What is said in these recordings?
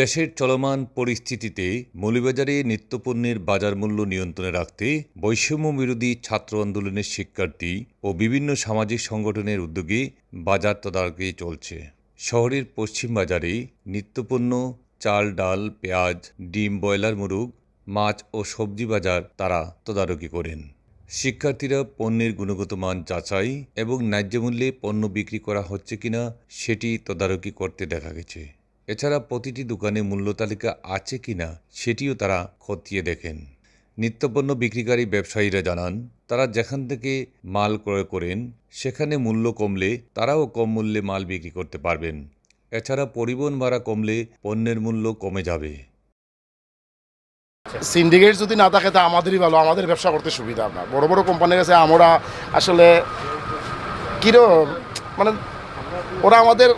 দেশের চলমান পরিস্থিতিতে মৌলিবাজারে নিত্যপণ্যের বাজার মূল্য নিয়ন্ত্রণে রাখতে বৈষম্য বিরোধী ছাত্র আন্দোলনের শিক্ষার্থী ও বিভিন্ন সামাজিক সংগঠনের উদ্যোগে বাজার তদারকি চলছে শহরের পশ্চিম বাজারে নিত্যপণ্য চাল ডাল পেঁয়াজ ডিম ব্রয়লার মুরগ মাছ ও সবজি বাজার তারা তদারকি করেন শিক্ষার্থীরা পণ্যের গুণগত মান যাচাই এবং ন্যায্যমূল্যে পণ্য বিক্রি করা হচ্ছে কিনা সেটি তদারকি করতে দেখা গেছে এছাড়া প্রতিটি দোকানে মূল্য তালিকা আছে কি না সেটিও তারা খতিয়ে দেখেন নিত্যপণ্য বিক্রিকারী ব্যবসায়ীরা জানান তারা যেখান থেকে মাল ক্রয় করেন সেখানে মূল্য কমলে তারাও কম মূল্যে মাল বিক্রি করতে পারবেন এছাড়া পরিবহন ভাড়া কমলে পণ্যের মূল্য কমে যাবে সিন্ডিকেট যদি না থাকে তা আমাদেরই ভালো আমাদের ব্যবসা করতে সুবিধা আপনার বড় বড় কোম্পানির কাছে আমরা আসলে কিরো মানে ওরা আমাদের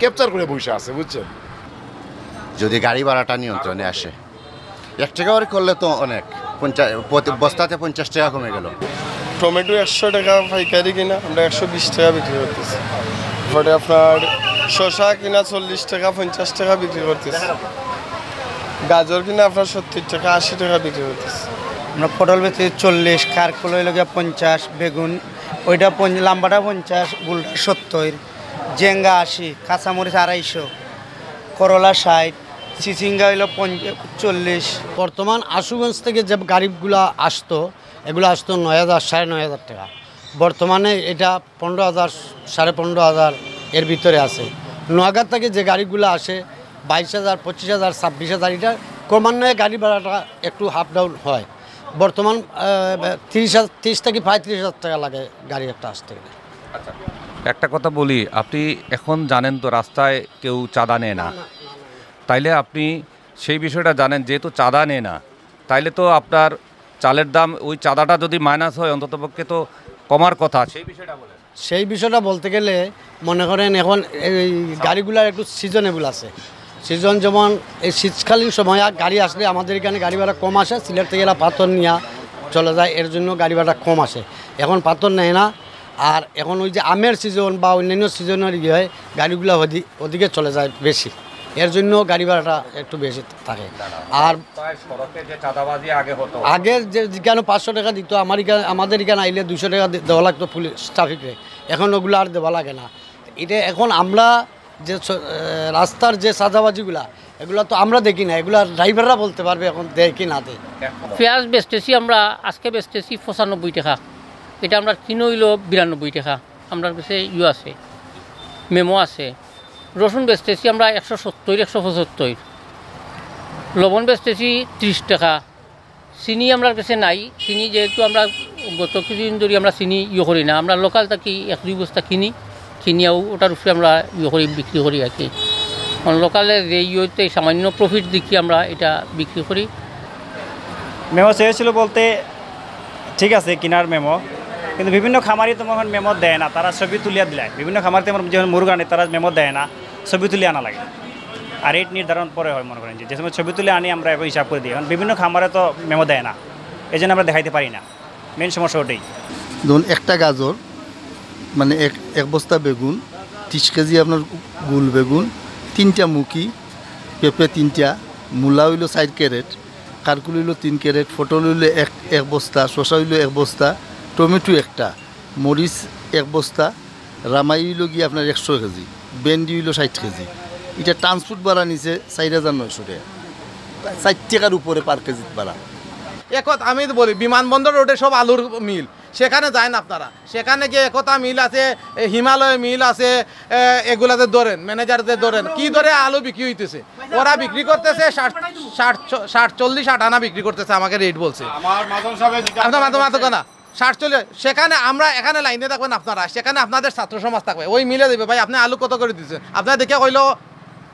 ক্যাপচার করে বসে আছে বুঝছেন যদি গাড়ি ভাড়াটা নিয়ন্ত্রণে আসে এক টাকা করে করলে তো অনেক পঞ্চাশ বস্তাতে পঞ্চাশ টাকা কমে গেল টমেটো একশো টাকা পাইকারি কিনা আমরা একশো বিশ টাকা বিক্রি করতেছি তারপরে আপনার শশা কিনা চল্লিশ টাকা পঞ্চাশ টাকা বিক্রি করতেছি গাজর কিনা আপনার সত্তর টাকা আশি টাকা বিক্রি করতেছি আমরা পটল বেঁচে চল্লিশ কারকুলো পঞ্চাশ বেগুন ওইটা লাম্বাটা পঞ্চাশ গুলটা সত্তর জেঙ্গা আশি কাঁচামরিচ আড়াইশো করলা ষাট চিচিঙ্গা হইল চল্লিশ বর্তমান আশুগঞ্জ থেকে যে গাড়িগুলো আসতো এগুলো আসতো নয় হাজার সাড়ে নয় হাজার টাকা বর্তমানে এটা পনেরো হাজার সাড়ে পনেরো হাজার এর ভিতরে আছে নয়াগার থেকে যে গাড়িগুলো আসে বাইশ হাজার পঁচিশ হাজার ছাব্বিশ হাজার এটা ক্রমান্বয়ে গাড়ি ভাড়াটা একটু হাফ ডাউন হয় বর্তমান তিরিশ হাজার তিরিশ থেকে পঁয়ত্রিশ হাজার টাকা লাগে গাড়ি একটা আসতে গেলে আচ্ছা একটা কথা বলি আপনি এখন জানেন তো রাস্তায় কেউ চাঁদা নেয় না তাইলে আপনি সেই বিষয়টা জানেন যেহেতু চাঁদা নেয় না তাইলে তো আপনার চালের দাম ওই চাঁদাটা যদি মাইনাস হয় অন্ততপক্ষে তো কমার কথা সেই বিষয়টা সেই বিষয়টা বলতে গেলে মনে করেন এখন এই গাড়িগুলো একটু সিজনেবল আছে সিজন যেমন এই শীতকালীন সময় গাড়ি আসলে আমাদের এখানে গাড়ি ভাড়া কম আসে সিলেট থেকে পাথর নিয়ে চলে যায় এর জন্য গাড়ি ভাড়া কম আসে এখন পাথর নেয় না আর এখন ওই যে আমের সিজন বা অন্যান্য সিজনের ইয়ে হয় গাড়িগুলো ওদিকে চলে যায় বেশি এর জন্য গাড়ি ভাড়াটা একটু বেশি থাকে আর আগে যে কেন পাঁচশো টাকা দিত আমার এখানে আমাদের এখানে আইলে দুশো টাকা দেওয়া লাগতো পুলিশ ট্রাফিকে এখন ওগুলো আর দেওয়া লাগে না এটা এখন আমরা যে রাস্তার যে সাজাবাজিগুলা এগুলো তো আমরা দেখি না এগুলো ড্রাইভাররা বলতে পারবে এখন দেয় কি না দেয় পেঁয়াজ বেচতেছি আমরা আজকে বেচতেছি পঁচানব্বই টাকা এটা আমরা কিনে হইল বিরানব্বই টাকা আমরা কাছে ইউ আছে মেমো আছে রসুন বেচতেছি আমরা একশো সত্তর একশো পঁচাত্তর লবণ বেচতেছি ত্রিশ টাকা চিনি আমরা কাছে নাই চিনি যেহেতু আমরা গত কিছুদিন ধরে আমরা চিনি ইয়ে করি না আমরা লোকাল থাকি এক দুই বস্তা কিনি কিনি আও ওটার উপরে আমরা ইয়ে করি বিক্রি করি আর কি লোকালে যে ইয়েতে সামান্য প্রফিট দেখি আমরা এটা বিক্রি করি মেমো চেয়েছিল বলতে ঠিক আছে কিনার মেমো কিন্তু বিভিন্ন খামারি তোমার মেমো দেয় না তারা ছবি তুলিয়া দিলায় বিভিন্ন খামারিতে আমার যখন মুরগ আনে তারা মেমো দেয় না ছবি তুলিয়া আনা লাগে আর রেট নির্ধারণ পরে হয় মনে করেন যে সময় ছবি তুলে আনি আমরা হিসাব করে দিই কারণ বিভিন্ন খামারে তো মেমো দেয় না এই জন্য আমরা দেখাইতে পারি না মেন সমস্যা ওটাই ধরুন একটা গাজর মানে এক এক বস্তা বেগুন ত্রিশ কেজি আপনার গুল বেগুন তিনটা মুখি পেঁপে তিনটা মূলা হইল চার ক্যারেট কারকুল হইল তিন ক্যারেট ফটল হইল এক এক বস্তা শশা হইল এক বস্তা টমেটো একটা মরিচ এক বস্তা রামাই হইলো গিয়ে আপনার একশো কেজি বেন্ডি হইল ষাট কেজি এটা ট্রান্সপোর্ট ভাড়া নিছে চার হাজার নয়শো টাকা ষাট টাকার উপরে পার কেজি ভাড়া একত আমি বলি বিমানবন্দর রোডে সব আলুর মিল সেখানে যায় না আপনারা সেখানে গিয়ে একতা মিল আছে হিমালয় মিল আছে এগুলাতে ধরেন ম্যানেজারদের ধরেন কি ধরে আলু বিক্রি হইতেছে ওরা বিক্রি করতেছে ষাট ষাট ষাট চল্লিশ আট আনা বিক্রি করতেছে আমাকে রেট বলছে আপনার মাথা মাথা না ষাট চলে সেখানে আমরা এখানে লাইনে থাকবেন আপনারা সেখানে আপনাদের ছাত্র সমাজ থাকবে ওই মিলে দেবে ভাই আপনি আলু কত করে দিচ্ছেন আপনার দেখে কইলো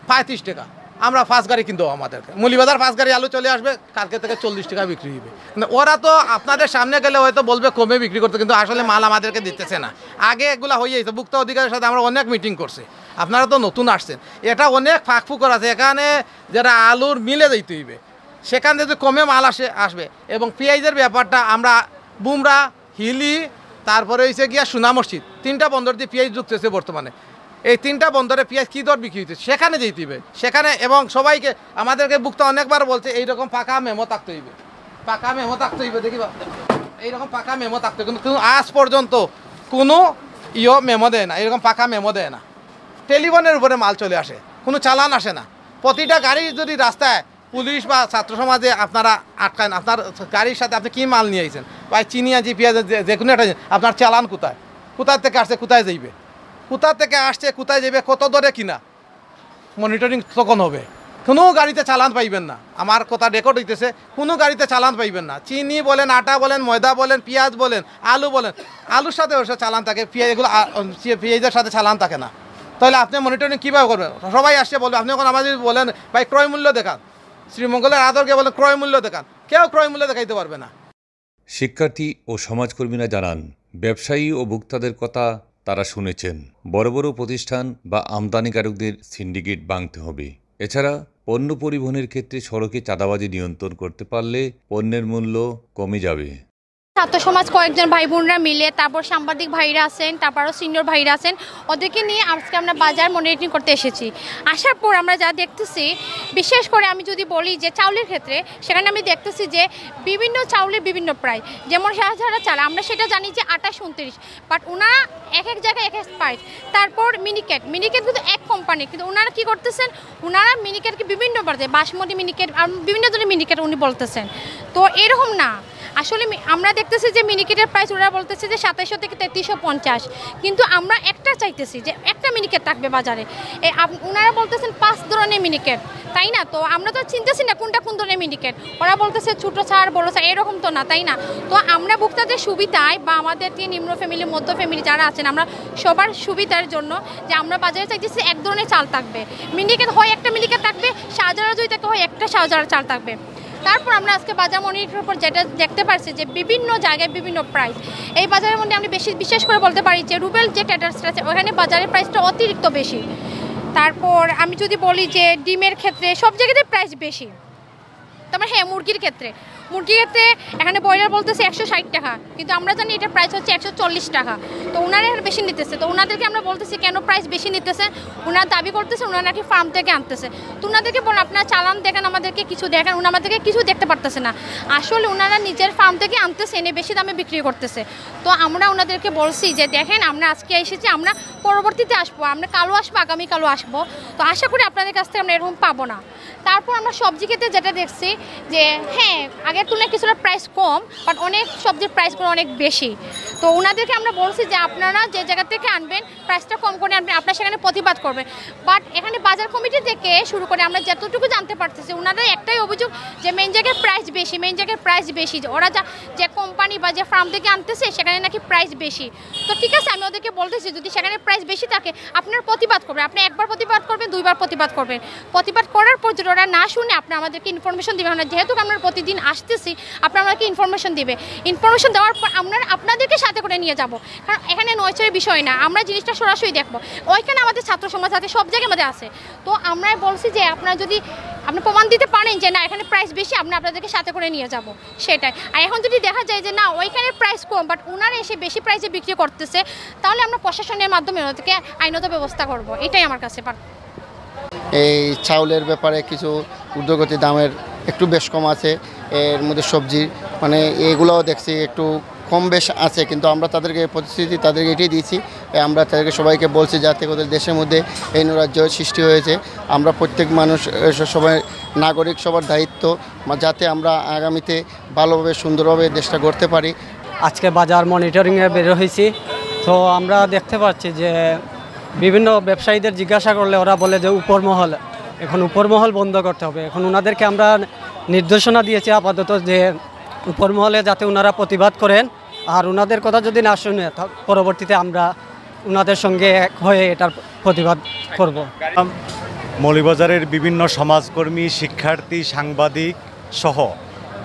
পঁয়ত্রিশ টাকা আমরা ফাঁস গাড়ি কিন্তু আমাদের মুলিবাজার ফাঁস গাড়ি আলু চলে আসবে কালকে থেকে চল্লিশ টাকা বিক্রি হবে মানে ওরা তো আপনাদের সামনে গেলে হয়তো বলবে কমে বিক্রি করতে কিন্তু আসলে মাল আমাদেরকে দিতেছে না আগে এগুলো হয়ে যেত ভুক্ত অধিকারের সাথে আমরা অনেক মিটিং করছি আপনারা তো নতুন আসছেন এটা অনেক ফুকর আছে এখানে যারা আলুর মিলে যাইতে হইবে সেখান থেকে কমে মাল আসে আসবে এবং পেঁয়াজের ব্যাপারটা আমরা বুমরা হিলি তারপরে হয়েছে গিয়া সুনা মসজিদ তিনটা বন্দর দিয়ে পিঁয়াজ যুক্ত হয়েছে বর্তমানে এই তিনটা বন্দরে পেঁয়াজ কী দর বিক্রি হইতে সেখানে যেতে হইবে সেখানে এবং সবাইকে আমাদেরকে বুকতে অনেকবার বলছে এইরকম পাকা মেমো থাকতে হইবে পাকা মেমো থাকতে হইবে দেখিবা এইরকম পাকা মেমো থাকতে কিন্তু আজ পর্যন্ত কোনো ইয় মেমো দেয় না এরকম পাকা মেমো দেয় না টেলিফোনের উপরে মাল চলে আসে কোনো চালান আসে না প্রতিটা গাড়ি যদি রাস্তায় পুলিশ বা ছাত্র সমাজে আপনারা আটকান আপনার গাড়ির সাথে আপনি কী মাল নিয়ে আইছেন বা চিনি আছে পেঁয়াজ যে কোনো একটা আপনার চালান কোথায় কোথার থেকে আসছে কোথায় যাইবে কোথা থেকে আসছে কোথায় যাবে কত দরে কিনা মনিটরিং তখন হবে কোনো গাড়িতে চালান পাইবেন না আমার কথা রেকর্ড হইতেছে কোনো গাড়িতে চালান পাইবেন না চিনি বলেন আটা বলেন ময়দা বলেন পেঁয়াজ বলেন আলু বলেন আলুর সাথে ওর চালান থাকে পেঁয়াজ এগুলো পেঁয়াজের সাথে চালান থাকে না তাহলে আপনি মনিটরিং কীভাবে করবেন সবাই আসছে বলবে আপনি এখন আমাদের বলেন ভাই ক্রয় মূল্য দেখান শ্রীমঙ্গলের আদরকে বলে ক্রয়মূল্য দেখান কেউ ক্রয়মূল্য দেখাইতে পারবে না শিক্ষার্থী ও সমাজকর্মীরা জানান ব্যবসায়ী ও ভোক্তাদের কথা তারা শুনেছেন বড় বড় প্রতিষ্ঠান বা আমদানিকারকদের সিন্ডিকেট বাঙতে হবে এছাড়া পণ্য পরিবহনের ক্ষেত্রে সড়কে চাঁদাবাজি নিয়ন্ত্রণ করতে পারলে পণ্যের মূল্য কমে যাবে ছাত্র সমাজ কয়েকজন ভাই বোনরা মিলে তারপর সাংবাদিক ভাইরা আছেন তারপরও সিনিয়র ভাইরা আছেন ওদেরকে নিয়ে আজকে আমরা বাজার মনিটরিং করতে এসেছি আসার পর আমরা যা দেখতেছি বিশেষ করে আমি যদি বলি যে চাউলের ক্ষেত্রে সেখানে আমি দেখতেছি যে বিভিন্ন চাউলের বিভিন্ন প্রাইস যেমন শাহজাহারা চাল আমরা সেটা জানি যে আটাশ উনত্রিশ বাট ওনারা এক এক জায়গায় এক এক প্রাইস তারপর মিনিকেট মিনিকেট কিন্তু এক কোম্পানি কিন্তু ওনারা কী করতেছেন ওনারা মিনিকেটকে বিভিন্ন বাড়ছে বাসমতি মিনিকেট বিভিন্ন ধরনের মিনিকেট উনি বলতেছেন তো এরকম না আসলে আমরা দেখতেছি যে মিনিকেটের প্রাইস ওরা বলতেছে যে সাতাইশো থেকে তেত্রিশশো পঞ্চাশ কিন্তু আমরা একটা চাইতেছি যে একটা মিনিকেট থাকবে বাজারে ওনারা বলতেছেন পাঁচ ধরনের মিনিকেট তাই না তো আমরা তো চিনতেছি না কোনটা কোন ধরনের মিনিকেট ওরা বলতেছে ছোটো ছাড় বড়ো ছাড় এরকম তো না তাই না তো আমরা ভোক্তাদের সুবিধায় বা আমাদের যে নিম্ন ফ্যামিলি মধ্য ফ্যামিলি যারা আছেন আমরা সবার সুবিধার জন্য যে আমরা বাজারে চাইতেছি এক ধরনের চাল থাকবে মিনিকেট হয় একটা মিনিকেট থাকবে শাহজারা যদি থাকে হয় একটা শাহজারা চাল থাকবে তারপর আমরা আজকে বাজার মনিটর উপর যেটা দেখতে পারছি যে বিভিন্ন জায়গায় বিভিন্ন প্রাইস এই বাজারের মধ্যে আমি বেশি বিশেষ করে বলতে পারি যে রুবেল যে ক্যাটার্সটা আছে ওখানে বাজারের প্রাইসটা অতিরিক্ত বেশি তারপর আমি যদি বলি যে ডিমের ক্ষেত্রে সব জায়গাতে প্রাইস বেশি তারপর হ্যাঁ মুরগির ক্ষেত্রে মুরগি ক্ষেত্রে এখানে ব্রয়লার বলতেছে একশো ষাট টাকা কিন্তু আমরা জানি এটা প্রাইস হচ্ছে একশো চল্লিশ টাকা তো ওনারা বেশি নিতেছে তো ওনাদেরকে আমরা বলতেছি কেন প্রাইস বেশি নিতেছে ওনার দাবি করতেছে ওনারা নাকি ফার্ম থেকে আনতেছে তো ওনাদেরকে বলুন আপনারা চালান দেখেন আমাদেরকে কিছু দেখেন ওনার আমাদেরকে কিছু দেখতে পারতেছে না আসলে ওনারা নিজের ফার্ম থেকে আনতেছে এনে বেশি দামে বিক্রি করতেছে তো আমরা ওনাদেরকে বলছি যে দেখেন আমরা আজকে এসেছি আমরা পরবর্তীতে আসবো আমরা কালো আসবো আগামীকালও আসবো তো আশা করি আপনাদের কাছ থেকে আমরা এরকম পাবো না তারপর আমরা সবজি ক্ষেত্রে যেটা দেখছি যে হ্যাঁ আগের তুলনায় কিছুটা প্রাইস কম বাট অনেক সবজির প্রাইসগুলো অনেক বেশি তো ওনাদেরকে আমরা বলছি যে আপনারা যে জায়গা থেকে আনবেন প্রাইসটা কম করে আনবেন আপনারা সেখানে প্রতিবাদ করবেন বাট এখানে বাজার কমিটি থেকে শুরু করে আমরা যতটুকু জানতে পারতেছি ওনাদের একটাই অভিযোগ যে মেন জায়গায় প্রাইস বেশি মেন জায়গায় প্রাইস বেশি ওরা যা যে কোম্পানি বা যে ফার্ম থেকে আনতেছে সেখানে নাকি প্রাইস বেশি তো ঠিক আছে আমি ওদেরকে বলতেছি যদি সেখানে প্রাইস বেশি থাকে আপনার প্রতিবাদ করবেন আপনি একবার প্রতিবাদ করবেন দুইবার প্রতিবাদ করবেন প্রতিবাদ করার পর যেটা কাউন্সিলররা না শুনে আপনারা আমাদেরকে ইনফরমেশন দেবে আমরা যেহেতু আমরা প্রতিদিন আসতেছি আপনারা আমাদেরকে ইনফরমেশন দেবে ইনফরমেশন দেওয়ার পর আমরা আপনাদেরকে সাথে করে নিয়ে যাব কারণ এখানে নয়চের বিষয় না আমরা জিনিসটা সরাসরি দেখবো ওইখানে আমাদের ছাত্র সমাজ আছে সব জায়গায় আমাদের আছে তো আমরা বলছি যে আপনারা যদি আপনি প্রমাণ দিতে পারেন যে না এখানে প্রাইস বেশি আমরা আপনাদেরকে সাথে করে নিয়ে যাব সেটাই আর এখন যদি দেখা যায় যে না ওইখানে প্রাইস কম বাট ওনারা এসে বেশি প্রাইসে বিক্রি করতেছে তাহলে আমরা প্রশাসনের মাধ্যমে ওনাদেরকে আইনত ব্যবস্থা করব এটাই আমার কাছে এই চাউলের ব্যাপারে কিছু ঊর্ধ্বগতি দামের একটু বেশ কম আছে এর মধ্যে সবজি মানে এগুলোও দেখছি একটু কম বেশ আছে কিন্তু আমরা তাদেরকে প্রতিশ্রুতি তাদেরকে এটি দিয়েছি আমরা তাদেরকে সবাইকে বলছি যাতে ওদের দেশের মধ্যে এই নৈরাজ্য সৃষ্টি হয়েছে আমরা প্রত্যেক মানুষ সবাই নাগরিক সবার দায়িত্ব যাতে আমরা আগামীতে ভালোভাবে সুন্দরভাবে দেশটা গড়তে পারি আজকে বাজার মনিটরিংয়ে বের হয়েছি তো আমরা দেখতে পাচ্ছি যে বিভিন্ন ব্যবসায়ীদের জিজ্ঞাসা করলে ওরা বলে যে উপরমহল এখন উপরমহল বন্ধ করতে হবে এখন ওনাদেরকে আমরা নির্দেশনা দিয়েছি আপাতত যে উপরমহলে যাতে ওনারা প্রতিবাদ করেন আর ওনাদের কথা যদি না শুনে পরবর্তীতে আমরা ওনাদের সঙ্গে এক হয়ে এটার প্রতিবাদ করব মৌলিবাজারের বিভিন্ন সমাজকর্মী শিক্ষার্থী সাংবাদিক সহ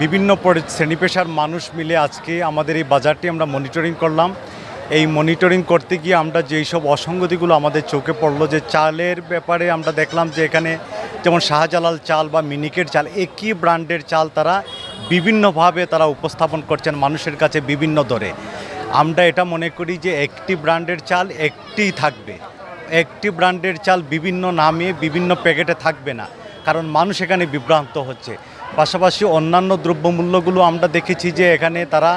বিভিন্ন শ্রেণী পেশার মানুষ মিলে আজকে আমাদের এই বাজারটি আমরা মনিটরিং করলাম এই মনিটরিং করতে গিয়ে আমরা যেই সব অসঙ্গতিগুলো আমাদের চোখে পড়লো যে চালের ব্যাপারে আমরা দেখলাম যে এখানে যেমন শাহজালাল চাল বা মিনিকেট চাল একই ব্র্যান্ডের চাল তারা বিভিন্নভাবে তারা উপস্থাপন করছেন মানুষের কাছে বিভিন্ন দরে আমরা এটা মনে করি যে একটি ব্র্যান্ডের চাল একটিই থাকবে একটি ব্র্যান্ডের চাল বিভিন্ন নামে বিভিন্ন প্যাকেটে থাকবে না কারণ মানুষ এখানে বিভ্রান্ত হচ্ছে পাশাপাশি অন্যান্য দ্রব্যমূল্যগুলো আমরা দেখেছি যে এখানে তারা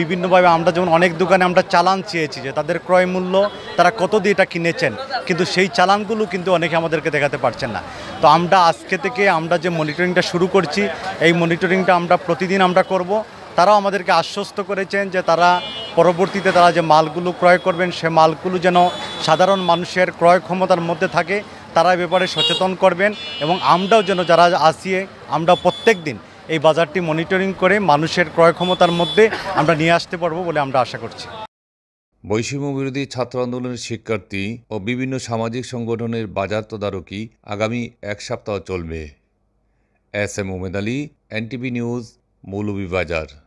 বিভিন্নভাবে আমরা যেমন অনেক দোকানে আমরা চালান চেয়েছি যে তাদের ক্রয় মূল্য তারা কত দিয়ে এটা কিনেছেন কিন্তু সেই চালানগুলো কিন্তু অনেকে আমাদেরকে দেখাতে পারছেন না তো আমরা আজকে থেকে আমরা যে মনিটরিংটা শুরু করছি এই মনিটরিংটা আমরা প্রতিদিন আমরা করব তারাও আমাদেরকে আশ্বস্ত করেছেন যে তারা পরবর্তীতে তারা যে মালগুলো ক্রয় করবেন সে মালগুলো যেন সাধারণ মানুষের ক্রয় ক্ষমতার মধ্যে থাকে তারা ব্যাপারে সচেতন করবেন এবং আমরাও যেন যারা আসিয়ে আমরা প্রত্যেক দিন এই বাজারটি মনিটরিং করে মানুষের ক্রয় ক্ষমতার মধ্যে আমরা নিয়ে আসতে পারবো বলে আমরা আশা করছি বৈষম্য বিরোধী ছাত্র আন্দোলনের শিক্ষার্থী ও বিভিন্ন সামাজিক সংগঠনের বাজার তদারকি আগামী এক সপ্তাহ চলবে S M Umed Ali NTV news Moulvibazar